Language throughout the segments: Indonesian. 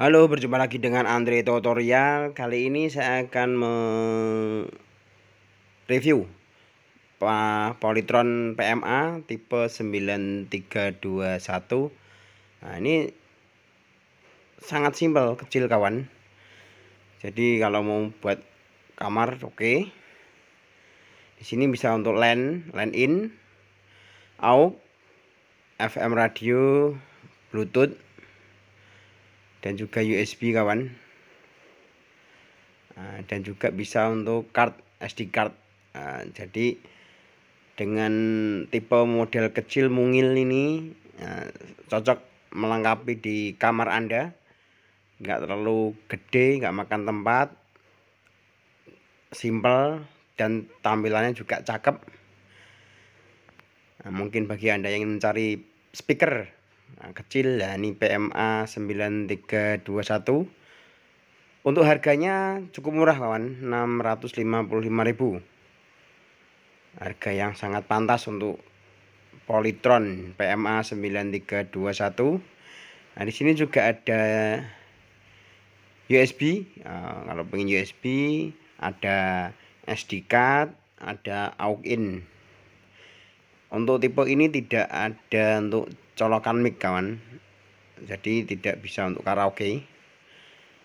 Halo, berjumpa lagi dengan Andre Tutorial. Kali ini saya akan mereview Polytron PMA tipe 9321. Nah, ini sangat simpel, kecil kawan. Jadi kalau mau buat kamar oke. Okay. Di sini bisa untuk LAN, LAN in, AUX, FM radio, Bluetooth dan juga USB kawan ah, dan juga bisa untuk card SD card ah, jadi dengan tipe model kecil mungil ini ah, cocok melengkapi di kamar anda nggak terlalu gede nggak makan tempat simple dan tampilannya juga cakep mungkin bagi anda yang mencari speaker nah, kecil ya ini PMA 9321 untuk harganya cukup murah kawan 655.000 harga yang sangat pantas untuk Polytron PMA 9321 nah di sini juga ada USB nah, kalau pengen USB ada SD card ada aux in untuk tipe ini tidak ada untuk colokan mic kawan jadi tidak bisa untuk karaoke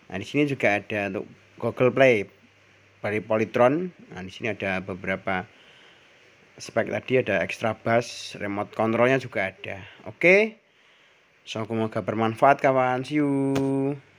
nah di sini juga ada untuk Google Play dari Polytron nah di sini ada beberapa spek tadi ada extra bass remote controlnya juga ada oke okay. so semoga bermanfaat kawan see you